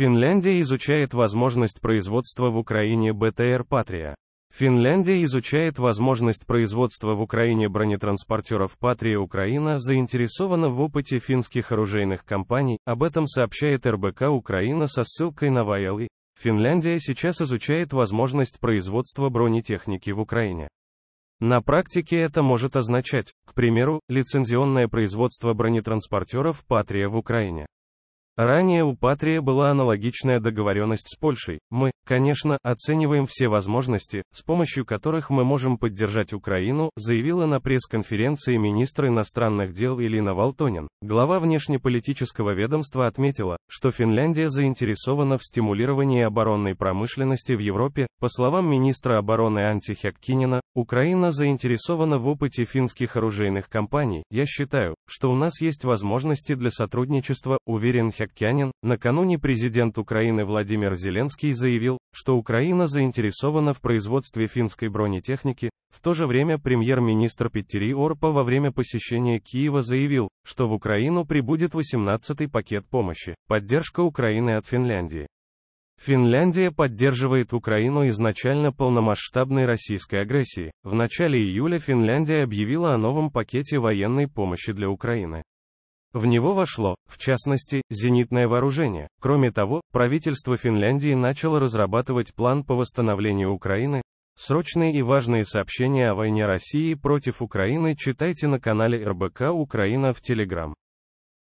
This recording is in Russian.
Финляндия изучает возможность производства в Украине БТР «Патрия». Финляндия изучает возможность производства в Украине бронетранспортеров «Патрия Украина», заинтересована в опыте финских оружейных компаний, об этом сообщает РБК Украина со ссылкой на Вайэлы. Финляндия сейчас изучает возможность производства бронетехники в Украине. На практике это может означать, к примеру, лицензионное производство бронетранспортеров «Патрия» в Украине. Ранее у Патрия была аналогичная договоренность с Польшей. Мы, конечно, оцениваем все возможности, с помощью которых мы можем поддержать Украину, заявила на пресс-конференции министр иностранных дел Илина Валтонин. Глава внешнеполитического ведомства отметила, что Финляндия заинтересована в стимулировании оборонной промышленности в Европе. По словам министра обороны Анти Хяткинина, Украина заинтересована в опыте финских оружейных компаний. Я считаю, что у нас есть возможности для сотрудничества, уверен Севкянин, накануне президент Украины Владимир Зеленский заявил, что Украина заинтересована в производстве финской бронетехники, в то же время премьер-министр Петери Орпа во время посещения Киева заявил, что в Украину прибудет 18-й пакет помощи, поддержка Украины от Финляндии. Финляндия поддерживает Украину изначально полномасштабной российской агрессии. В начале июля Финляндия объявила о новом пакете военной помощи для Украины. В него вошло, в частности, зенитное вооружение. Кроме того, правительство Финляндии начало разрабатывать план по восстановлению Украины. Срочные и важные сообщения о войне России против Украины читайте на канале РБК Украина в Телеграм.